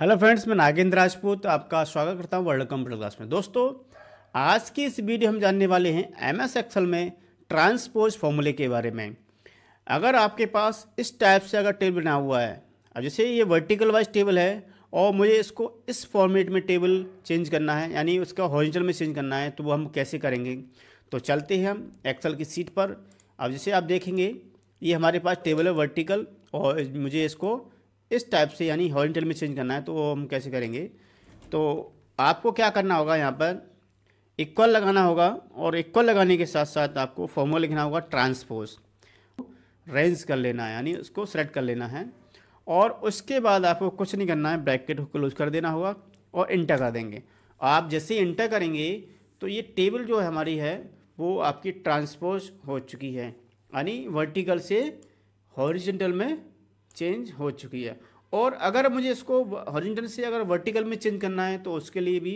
hello friends मैं नागेंद्र राजपूत आपका स्वागत करता हूँ वर्ल्ड कंप्यूटर क्लास में दोस्तों आज की इस वीडियो हम जानने वाले हैं एम एस एक्सल में ट्रांसपोज फॉर्मूले के बारे में अगर आपके पास इस टाइप से अगर टेबल बना हुआ है अब जैसे ये वर्टिकल वाइज टेबल है और मुझे इसको इस फॉर्मेट में टेबल चेंज करना है यानी उसका हॉरिजॉन्टल में चेंज करना है तो वो हम कैसे करेंगे तो चलते हैं हम एक्सल की सीट पर अब जैसे आप देखेंगे ये हमारे पास टेबल है वर्टिकल और मुझे इसको इस टाइप से यानी हॉरिजेंटल में चेंज करना है तो वो हम कैसे करेंगे तो आपको क्या करना होगा यहाँ पर इक्वल लगाना होगा और इक्वल लगाने के साथ साथ आपको फॉर्मूला लिखना होगा ट्रांसपोज रेंज कर लेना है यानी उसको सेलेक्ट कर लेना है और उसके बाद आपको कुछ नहीं करना है ब्रैकेट को क्लोज कर देना होगा और इंटर कर देंगे आप जैसे इंटर करेंगे तो ये टेबल जो हमारी है वो आपकी ट्रांसपोज हो चुकी है यानी वर्टिकल से हॉरिजेंटल में चेंज हो चुकी है और अगर मुझे इसको हॉरिजेंटल से अगर वर्टिकल में चेंज करना है तो उसके लिए भी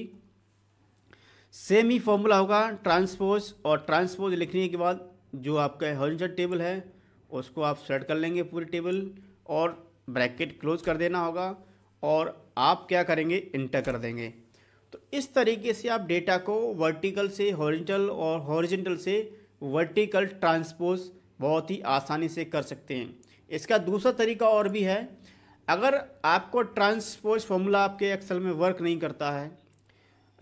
सेम ही फॉर्मूला होगा ट्रांसपोज और ट्रांसपोज लिखने के बाद जो आपका हॉरिजेंटल टेबल है उसको आप सेट कर लेंगे पूरी टेबल और ब्रैकेट क्लोज कर देना होगा और आप क्या करेंगे इंटर कर देंगे तो इस तरीके से आप डेटा को वर्टिकल से हॉरिजेंटल और हॉरिजेंटल से वर्टिकल ट्रांसपोज बहुत ही आसानी से कर सकते हैं इसका दूसरा तरीका और भी है अगर आपको ट्रांसपोज फॉर्मूला आपके एक्सेल में वर्क नहीं करता है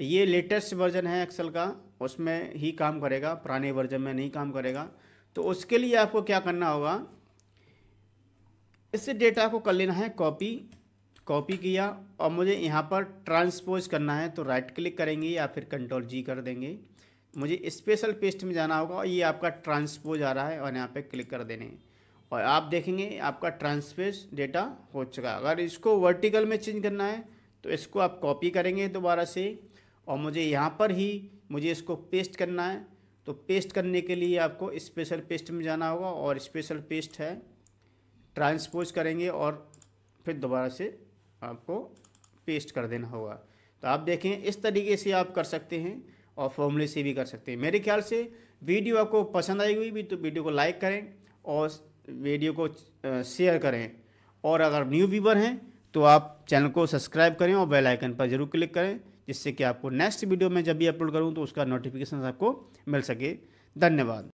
ये लेटेस्ट वर्जन है एक्सेल का उसमें ही काम करेगा पुराने वर्जन में नहीं काम करेगा तो उसके लिए आपको क्या करना होगा इस डेटा को कर लेना है कॉपी कॉपी किया और मुझे यहाँ पर ट्रांसपोज करना है तो राइट क्लिक करेंगे या फिर कंट्रोल जी कर देंगे मुझे स्पेशल पेस्ट में जाना होगा और ये आपका ट्रांसपोज आ रहा है और यहाँ पे क्लिक कर देने और आप देखेंगे आपका ट्रांसफेस डेटा हो चुका है अगर इसको वर्टिकल में चेंज करना है तो इसको आप कॉपी करेंगे दोबारा से और मुझे यहाँ पर ही मुझे इसको पेस्ट करना है तो पेस्ट करने के लिए आपको स्पेशल पेस्ट में जाना होगा और स्पेशल पेस्ट है ट्रांसपोज करेंगे और फिर दोबारा से आपको पेस्ट कर देना होगा तो आप देखें इस तरीके से आप कर सकते हैं और फॉर्मूले से भी कर सकते हैं मेरे ख्याल से वीडियो आपको पसंद आई हुई भी तो वीडियो को लाइक करें और वीडियो को शेयर करें और अगर न्यू व्यूवर हैं तो आप चैनल को सब्सक्राइब करें और बेल आइकन पर ज़रूर क्लिक करें जिससे कि आपको नेक्स्ट वीडियो में जब भी अपलोड करूँ तो उसका नोटिफिकेशन आपको मिल सके धन्यवाद